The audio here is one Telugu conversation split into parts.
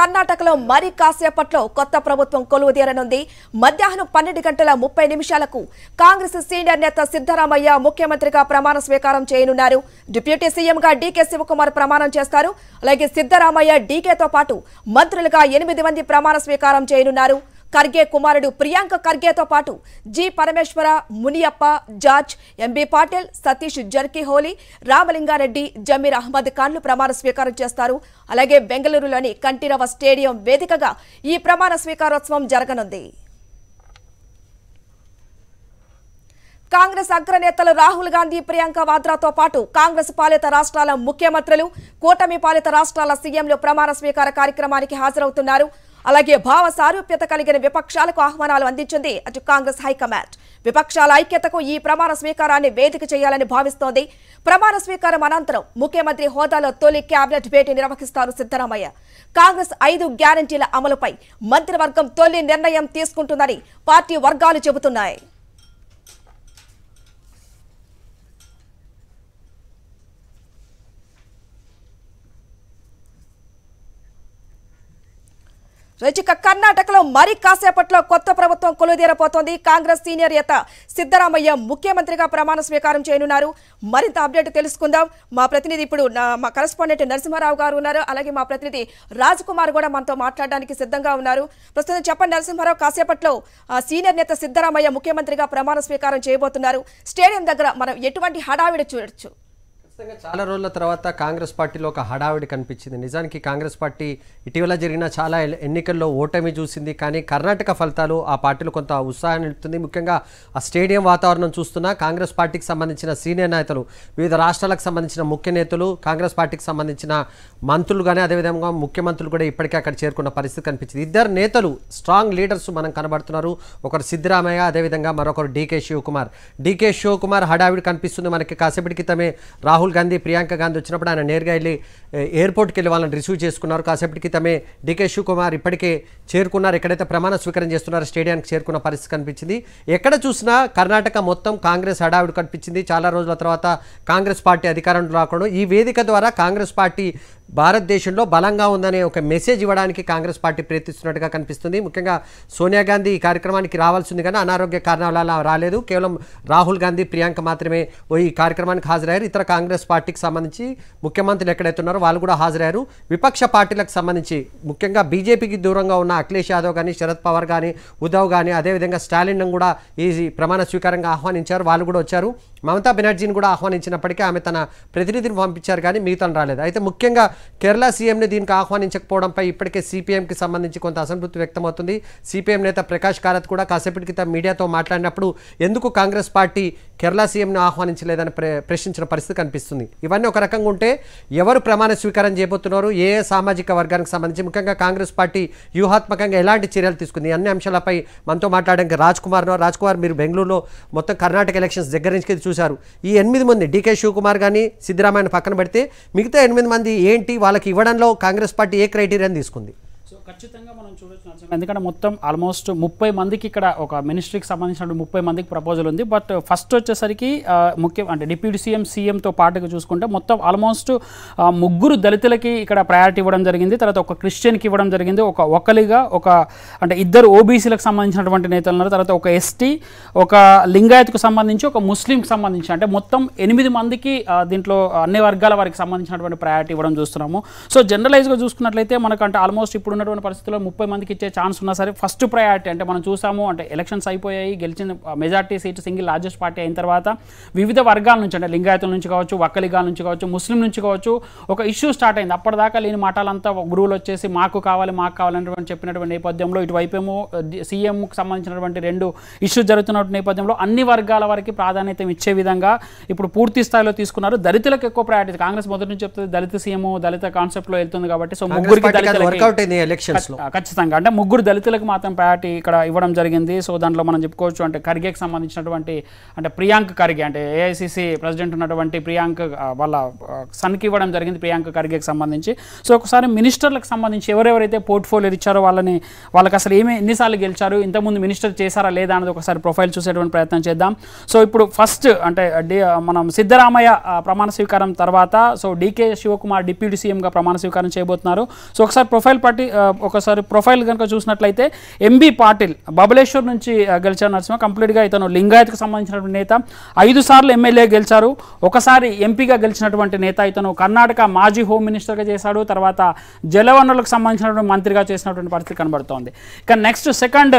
కర్ణాటకలో మరి కాసేపట్లో కొత్త ప్రభుత్వం కొలువుదీరనుంది మధ్యాహ్నం పన్నెండు గంటల ముప్పై నిమిషాలకు కాంగ్రెస్ సీనియర్ నేత సిద్దరామయ్య ముఖ్యమంత్రిగా ప్రమాణ స్వీకారం చేయనున్నారు డిప్యూటీ సీఎంగా డీకే శివకుమార్ ప్రమాణం చేస్తారు అలాగే సిద్దరామయ్య డీకేతో పాటు మంత్రులుగా ఎనిమిది మంది ప్రమాణ స్వీకారం చేయనున్నారు ఖర్గే కుమారుడు ప్రియాంక ఖర్గేతో పాటు జి పరమేశ్వర మునియప్ప జార్జ్ ఎంబీ పాటిల్ సతీష్ జర్కిహోలీ రామలింగారెడ్డి జమీర్ అహ్మద్ ఖాన్లు ప్రమాణ స్వీకారం చేస్తారు అలాగే బెంగళూరులోని కంటిరవ స్టేడియం వేదికగా ఈ ప్రమాణ స్వీకారోత్సవం జరగనుంది కాంగ్రెస్ అగ్రనేతలు రాహుల్ గాంధీ ప్రియాంక వాద్రాతో పాటు కాంగ్రెస్ పాలిత రాష్ట్రాల ముఖ్యమంత్రులు కూటమి పాలిత రాష్ట్రాల సీఎంలు ప్రమాణ స్వీకార కార్యక్రమానికి హాజరవుతున్నారు అలాగే భావ సారూప్యత కలిగిన విపక్షాలకు ఆహ్వానాలు అందించింది అటు కాంగ్రెస్ హైకమాండ్ విపక్షాల ఐక్యతకు ఈ ప్రమాణ స్వీకారాన్ని వేదిక చేయాలని భావిస్తోంది ప్రమాణ స్వీకారం అనంతరం ముఖ్యమంత్రి హోదాలో తొలి కేబినెట్ భేటీ నిర్వహిస్తారు సిద్దరామయ్య కాంగ్రెస్ ఐదు గ్యారంటీల అమలుపై మంత్రివర్గం తొలి నిర్ణయం తీసుకుంటుందని పార్టీ వర్గాలు చెబుతున్నాయి కర్ణాటకలో మరి కాసేపట్లో కొత్త ప్రభుత్వం కొలుదేరపోతోంది కాంగ్రెస్ సీనియర్ నేత సిద్దరామయ్య ముఖ్యమంత్రిగా ప్రమాణ స్వీకారం చేయనున్నారు మరింత అప్డేట్ తెలుసుకుందాం మా ప్రతినిధి ఇప్పుడు మా కరెస్పాండెంట్ నరసింహారావు గారు ఉన్నారు అలాగే మా ప్రతినిధి రాజ్ కుమార్ కూడా మనతో మాట్లాడడానికి సిద్ధంగా ఉన్నారు ప్రస్తుతం చెప్పండి నరసింహారావు కాసేపట్లో సీనియర్ నేత సిద్దరామయ్య ముఖ్యమంత్రిగా ప్రమాణ స్వీకారం చేయబోతున్నారు స్టేడియం దగ్గర మనం ఎటువంటి హడావిడి చూడొచ్చు ఖచ్చితంగా చాలా రోజుల తర్వాత కాంగ్రెస్ పార్టీలో ఒక హడావిడి కనిపించింది నిజానికి కాంగ్రెస్ పార్టీ ఇటీవల జరిగిన చాలా ఎన్నికల్లో ఓటమి చూసింది కానీ కర్ణాటక ఫలితాలు ఆ పార్టీలో కొంత ఉత్సాహాన్ని నిలుపుతుంది ముఖ్యంగా ఆ స్టేడియం వాతావరణం చూస్తున్నా కాంగ్రెస్ పార్టీకి సంబంధించిన సీనియర్ నేతలు వివిధ రాష్ట్రాలకు సంబంధించిన ముఖ్య నేతలు కాంగ్రెస్ పార్టీకి సంబంధించిన మంత్రులు కానీ అదేవిధంగా ముఖ్యమంత్రులు కూడా ఇప్పటికే అక్కడ చేరుకున్న పరిస్థితి కనిపించింది ఇద్దరు నేతలు స్ట్రాంగ్ లీడర్స్ మనం కనబడుతున్నారు ఒకరు సిద్ధరామయ్య అదేవిధంగా మరొకరు డీకే శివకుమార్ డీకే శివకుమార్ హడావిడి కనిపిస్తుంది మనకి కాసేపటి క్రితమే రాహుల్ రాహుల్ గాంధీ ప్రియాంక గాంధీ వచ్చినప్పుడు ఆయన నేరుగా వెళ్ళి ఎయిర్పోర్ట్కి వెళ్ళి వాళ్ళని రిసీవ్ చేసుకున్నారు కాసేపటికి తమే డికే శివకుమార్ ఇప్పటికే చేరుకున్నారు ఎక్కడైతే ప్రమాణ స్వీకారం చేస్తున్నారో స్టేడియానికి చేరుకున్న పరిస్థితి కనిపించింది ఎక్కడ చూసినా కర్ణాటక మొత్తం కాంగ్రెస్ హడావిడి కనిపించింది చాలా రోజుల తర్వాత కాంగ్రెస్ పార్టీ అధికారంలో రాకుండా ఈ వేదిక ద్వారా కాంగ్రెస్ పార్టీ భారతదేశంలో బలంగా ఉందనే ఒక మెసేజ్ ఇవ్వడానికి కాంగ్రెస్ పార్టీ ప్రయత్నిస్తున్నట్టుగా కనిపిస్తుంది ముఖ్యంగా సోనియా గాంధీ ఈ కార్యక్రమానికి రావాల్సింది కానీ అనారోగ్య కారణాల రాలేదు కేవలం రాహుల్ గాంధీ ప్రియాంక మాత్రమే ఈ కార్యక్రమానికి హాజరయ్యారు ఇతర కాంగ్రెస్ పార్టీకి సంబంధించి ముఖ్యమంత్రులు ఎక్కడైతే ఉన్నారో వాళ్ళు కూడా హాజరయ్యారు విపక్ష పార్టీలకు సంబంధించి ముఖ్యంగా బీజేపీకి దూరంగా ఉన్న అఖిలేష్ యాదవ్ కానీ శరద్ పవార్ కానీ ఉద్దవ్ కానీ అదేవిధంగా స్టాలిన్ కూడా ఈ ప్రమాణ స్వీకారంగా ఆహ్వానించారు వాళ్ళు కూడా వచ్చారు మమతా బెనర్జీని కూడా ఆహ్వానించినప్పటికీ ఆమె తన ప్రతినిధిని పంపించారు కానీ మిగతాను రాలేదు అయితే ముఖ్యంగా కేరళ సీఎంని దీనికి ఆహ్వానించకపోవడంపై ఇప్పటికే సిపిఎంకి సంబంధించి కొంత అసంతృప్తి వ్యక్తమవుతుంది సిపిఎం నేత ప్రకాష్ కారత్ కూడా కాసేపటి క్రితం మీడియాతో మాట్లాడినప్పుడు ఎందుకు కాంగ్రెస్ పార్టీ కేరళ సీఎంను ఆహ్వానించలేదని ప్రశ్నించిన పరిస్థితి కనిపిస్తుంది ఇవన్నీ ఒక రకంగా ఉంటే ఎవరు ప్రమాణ స్వీకారం చేయబోతున్నారు ఏ సామాజిక వర్గానికి సంబంధించి ముఖ్యంగా కాంగ్రెస్ పార్టీ వ్యూహాత్మకంగా ఎలాంటి చర్యలు తీసుకుంది అన్ని అంశాలపై మనతో మాట్లాడడానికి రాజ్ కుమార్ రాజ్ కుమార్ మీరు బెంగళూరులో మొత్తం కర్ణాటక ఎలక్షన్స్ దగ్గర నుంచి చూశారు ఈ ఎనిమిది మంది డికే శివకుమార్ కానీ సిద్ధరామాయణ పక్కన పెడితే మిగతా ఎనిమిది మంది ఏంటి వాళ్ళకి ఇవ్వడంలో కాంగ్రెస్ పార్టీ ఏ క్రైటీరియాని తీసుకుంది ఖచ్చితంగా మనం చూడొచ్చు ఎందుకంటే మొత్తం ఆల్మోస్ట్ ముప్పై మందికి ఇక్కడ ఒక మినిస్ట్రీకి సంబంధించిన ముప్పై మందికి ప్రపోజల్ ఉంది బట్ ఫస్ట్ వచ్చేసరికి ముఖ్యం అంటే డిప్యూటీ సీఎం సీఎంతో పాటుగా చూసుకుంటే మొత్తం ఆల్మోస్ట్ ముగ్గురు దళితులకి ఇక్కడ ప్రయారిటీ ఇవ్వడం జరిగింది తర్వాత ఒక క్రిస్టియన్కి ఇవ్వడం జరిగింది ఒక ఒకలిగా ఒక అంటే ఇద్దరు ఓబీసీలకు సంబంధించినటువంటి నేతలు ఉన్నారు తర్వాత ఒక ఎస్టీ ఒక లింగాయత్కు సంబంధించి ఒక ముస్లింకి సంబంధించి అంటే మొత్తం ఎనిమిది మందికి దీంట్లో అన్ని వర్గాల వారికి సంబంధించినటువంటి ప్రయారిటీ ఇవ్వడం చూస్తున్నాము సో జనరలైజ్గా చూసుకున్నట్లయితే మనకంటే ఆల్మోస్ట్ ఇప్పుడు ఉన్నటువంటి తప్పకుండా పరిస్థితుల్లో ముప్పై మందికి ఇచ్చే ఛాన్స్ ఉన్నా సరే ఫస్ట్ ప్రయారిటీ అంటే మనం చూసాము అంటే ఎలక్షన్స్ అయిపోయాయి గెలిచిన majority seat single largest party అయిన తర్వాత వివిధ వర్గాల నుంచి అంటే లింగాయతుల నుంచి కావచ్చు వక్కలిగాల నుంచి కావచ్చు ముస్లిం నుంచి కావచ్చు ఒక ఇష్యూ స్టార్ట్ అయింది అప్పటిదాకా లేని మాటలంతా గురువులు వచ్చేసి మాకు కావాలి మాకు కావాలన్నటువంటి చెప్పినటువంటి నేపథ్యంలో ఇటువైపేమో సీఎంకు సంబంధించినటువంటి రెండు ఇష్యూస్ జరుగుతున్నటువంటి నేపథ్యంలో అన్ని వర్గాల వారికి ప్రాధాన్యత ఇచ్చే విధంగా ఇప్పుడు పూర్తి స్థాయిలో తీసుకున్నారు దళితులకు ఎక్కువ ప్రయారిటీ కాంగ్రెస్ మొదటి నుంచి చెప్తుంది దళిత సీఎం దళిత కాన్సెప్ట్ లో వెళ్తుంది కాబట్టి సో ముగ్గురికి ఎలక్షన్ ఖచ్చితంగా అంటే ముగ్గురు దళితులకు మాత్రం ప్రయారిటీ ఇక్కడ ఇవ్వడం జరిగింది సో దాంట్లో మనం చెప్పుకోవచ్చు అంటే ఖర్గేకి సంబంధించినటువంటి అంటే ప్రియాంక ఖర్గే అంటే ఏఐసిసి ప్రెసిడెంట్ ఉన్నటువంటి ప్రియాంక వాళ్ళ సన్కి ఇవ్వడం జరిగింది ప్రియాంక ఖర్గేకి సంబంధించి సో ఒకసారి మినిస్టర్లకు సంబంధించి ఎవరెవరైతే పోర్ట్ఫోలియో ఇచ్చారో వాళ్ళని వాళ్ళకి అసలు ఏమి ఎన్నిసార్లు గెలిచారు ఇంతకుముందు మినిస్టర్ చేశారా లేదా అన్నది ఒకసారి ప్రొఫైల్ చూసేటువంటి ప్రయత్నం చేద్దాం సో ఇప్పుడు ఫస్ట్ అంటే మనం సిద్ధరామయ్య ప్రమాణ స్వీకారం తర్వాత సో డికే శివకుమార్ డిప్యూటీ సీఎంగా ప్రమాణ స్వీకారం చేయబోతున్నారు సో ఒకసారి ప్రొఫైల్ పార్టీ ఒకసారి ప్రొఫైల్ కనుక చూసినట్లయితే ఎంబి పాటిల్ బబలేశ్వర్ నుంచి గెలిచారు నరసింహ కంప్లీట్గా ఇతను లింగాయత్కు సంబంధించినటువంటి నేత ఐదు సార్లు ఎమ్మెల్యే గెలిచారు ఒకసారి ఎంపీగా గెలిచినటువంటి నేత ఇతను కర్ణాటక మాజీ హోమ్ మినిస్టర్గా చేశాడు తర్వాత జలవనరులకు సంబంధించినటువంటి మంత్రిగా చేసినటువంటి పరిస్థితి కనబడుతోంది ఇక నెక్స్ట్ సెకండ్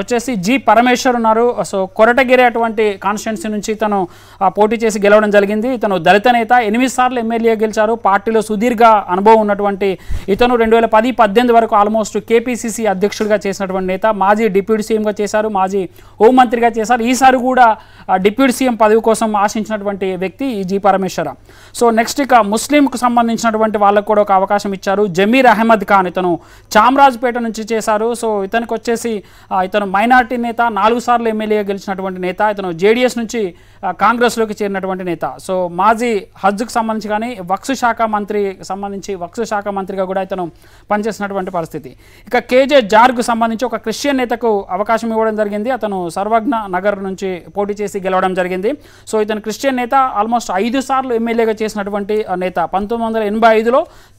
వచ్చేసి జి పరమేశ్వర్ ఉన్నారు సో కొరటగిరి అటువంటి కాన్స్టిట్యున్సీ నుంచి ఇతను పోటీ చేసి గెలవడం జరిగింది ఇతను దళిత నేత ఎనిమిది సార్లు ఎమ్మెల్యే గెలిచారు పార్టీలో సుదీర్ఘ అనుభవం ఉన్నటువంటి ఇతను రెండు వేల పది పద్దెనిమిది వరకు ఆల్మోస్ట్ కేపీసీసీ అధ్యక్షుడిగా చేసినటువంటి నేత మాజీ డిప్యూటీ సీఎంగా చేశారు మాజీ హోంమంత్రిగా చేశారు ఈసారి కూడా డిప్యూటీ సీఎం పదవి కోసం ఆశించినటువంటి వ్యక్తి ఈ జి పరమేశ్వర సో నెక్స్ట్ ఇక ముస్లింకు సంబంధించినటువంటి వాళ్ళకు కూడా ఒక అవకాశం ఇచ్చారు జమీర్ అహ్మద్ ఖాన్ ఇతను చామరాజ్పేట నుంచి చేశారు సో ఇతనికి వచ్చేసి ఇతను మైనార్టీ నేత నాలుగు సార్లు ఎమ్మెల్యేగా గెలిచినటువంటి నేత ఇతను జేడిఎస్ నుంచి కాంగ్రెస్లోకి చేరినటువంటి నేత సో మాజీ హజ్కు సంబంధించి కానీ వక్సు శాఖ మంత్రి సంబంధించి వక్సు శాఖ మంత్రిగా కూడా ఇతను పనిచేసినటువంటి ఉన్నటువంటి పరిస్థితి ఇక కేజే జార్గ్ సంబంధించి ఒక క్రిస్టియన్ నేతకు అవకాశం ఇవ్వడం జరిగింది అతను సర్వజ్ఞ నగర్ నుంచి పోటీ చేసి గెలవడం జరిగింది సో ఇతను క్రిస్టియన్ నేత ఆల్మోస్ట్ ఐదు సార్లు ఎమ్మెల్యేగా చేసినటువంటి నేత పంతొమ్మిది వందల ఎనభై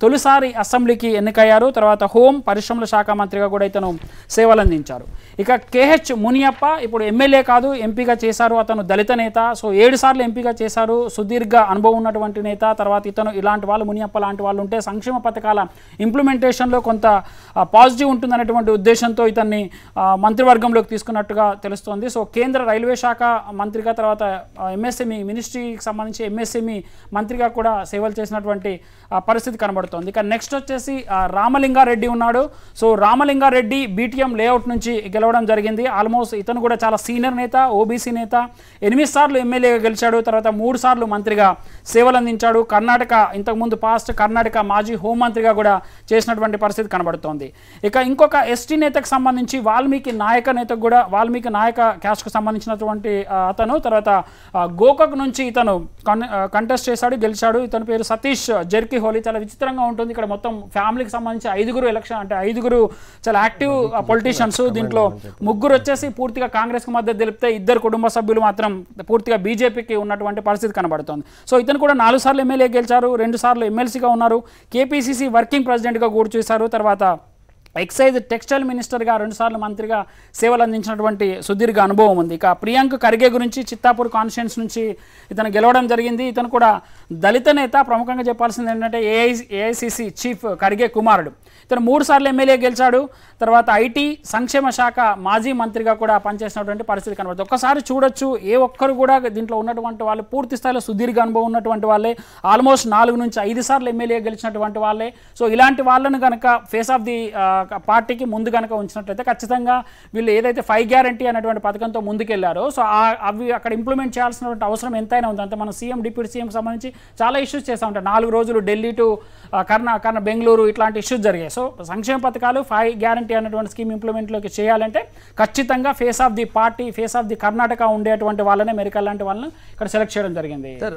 తొలిసారి అసెంబ్లీకి ఎన్నికయ్యారు తర్వాత హోం పరిశ్రమల శాఖ మంత్రిగా కూడా ఇతను సేవలందించారు ఇక కేహెచ్ మునియప్ప ఇప్పుడు ఎమ్మెల్యే కాదు ఎంపీగా చేశారు అతను దళిత నేత సో ఏడు సార్లు ఎంపీగా చేశారు సుదీర్ఘ అనుభవం ఉన్నటువంటి నేత తర్వాత ఇతను ఇలాంటి వాళ్ళు మునియప్ప లాంటి వాళ్ళు ఉంటే సంక్షేమ పథకాల ఇంప్లిమెంటేషన్లో కొంత పాజిటివ్ ఉంటుంది అనేటువంటి ఉద్దేశంతో ఇతన్ని మంత్రివర్గంలోకి తీసుకున్నట్టుగా తెలుస్తోంది సో కేంద్ర రైల్వే శాఖ మంత్రిగా తర్వాత ఎంఎస్ఎంఈ మినిస్ట్రీకి సంబంధించి ఎంఎస్ఎంఈ మంత్రిగా కూడా సేవలు చేసినటువంటి పరిస్థితి కనబడుతోంది ఇక నెక్స్ట్ వచ్చేసి రామలింగారెడ్డి ఉన్నాడు సో రామలింగారెడ్డి బీటీఎం లేఅవుట్ నుంచి గెలవడం జరిగింది ఆల్మోస్ట్ ఇతను కూడా చాలా సీనియర్ నేత ఓబీసీ నేత ఎనిమిది సార్లు ఎమ్మెల్యేగా గెలిచాడు తర్వాత మూడు సార్లు మంత్రిగా సేవలు అందించాడు కర్ణాటక ఇంతకుముందు పాస్ట్ కర్ణాటక మాజీ హోంమంత్రిగా కూడా చేసినటువంటి పరిస్థితి కనబడుతుంది కనబడుతోంది ఇక ఇంకొక ఎస్టీ నేతకు సంబంధించి వాల్మీకి నాయక నేతకు కూడా వాల్మీకి నాయక క్యాస్ట్కు సంబంధించినటువంటి అతను తర్వాత గోకక్ నుంచి ఇతను కంటెస్ట్ చేశాడు గెలిచాడు ఇతని పేరు సతీష్ జెర్కీ హోలీ చాలా విచిత్రంగా ఉంటుంది ఇక్కడ మొత్తం ఫ్యామిలీకి సంబంధించి ఐదుగురు ఎలక్షన్ అంటే ఐదుగురు చాలా యాక్టివ్ పొలిటీషియన్స్ దీంట్లో ముగ్గురు వచ్చేసి పూర్తిగా కాంగ్రెస్కి మధ్య తెలిపితే ఇద్దరు కుటుంబ సభ్యులు మాత్రం పూర్తిగా బీజేపీకి ఉన్నటువంటి పరిస్థితి కనబడుతోంది సో ఇతను కూడా నాలుగు సార్లు ఎమ్మెల్యే గెలిచారు రెండు సార్లు ఎమ్మెల్సీగా ఉన్నారు కేపీసీసీ వర్కింగ్ ప్రెసిడెంట్గా కూర్చోసారు తర్వాత ребята, ఎక్సైజ్ టెక్స్టైల్ మినిస్టర్గా రెండుసార్లు మంత్రిగా సేవలు అందించినటువంటి సుదీర్ఘ అనుభవం ఉంది ఇక ప్రియాంక్ ఖర్గే గురించి చిత్తాపూర్ కాన్స్టిట్యూన్స్ నుంచి ఇతను గెలవడం జరిగింది ఇతను కూడా దళిత నేత ప్రముఖంగా చెప్పాల్సింది ఏంటంటే ఏఐ ఏఐసిసి చీఫ్ ఖర్గే కుమారుడు ఇతను మూడుసార్లు ఎమ్మెల్యే గెలిచాడు తర్వాత ఐటీ సంక్షేమ శాఖ మాజీ మంత్రిగా కూడా పనిచేసినటువంటి పరిస్థితి కనబడుతుంది ఒక్కసారి చూడొచ్చు ఏ ఒక్కరు కూడా దీంట్లో ఉన్నటువంటి వాళ్ళు పూర్తి స్థాయిలో సుదీర్ఘ అనుభవం ఉన్నటువంటి వాళ్ళే ఆల్మోస్ట్ నాలుగు నుంచి ఐదు సార్లు ఎమ్మెల్యే గెలిచినటువంటి వాళ్ళే సో ఇలాంటి వాళ్ళను కనుక ఫేస్ ఆఫ్ ది పార్టీకి ముందు కనుక ఉంచినట్లయితే ఖచ్చితంగా వీళ్ళు ఏదైతే ఫైవ్ గ్యారంటీ అనేటువంటి పథకంతో ముందుకెళ్లారో సో అవి అక్కడ ఇంప్లిమెంట్ చేయాల్సినటువంటి అవసరం ఎంతైనా ఉంది అంటే మనం సీఎం డిప్యూటీ సీఎంకి సంబంధించి చాలా ఇష్యూస్ చేస్తూ ఉంటాం నాలుగు రోజులు ఢిల్లీ టు కర్ణ కర్ణ బెంగళూరు ఇట్లాంటి ఇష్యూస్ జరిగాయి సో సంక్షేమ పథకాలు ఫైవ్ గ్యారంటీ అనేటువంటి స్కీమ్ ఇంప్లిమెంట్లోకి చేయాలంటే ఖచ్చితంగా face of the party face of the Karnataka ఉండేటువంటి వాళ్ళనే మెరికల్ లాంటి వాళ్ళని ఇక్కడ సెలెక్ట్ చేయడం జరిగింది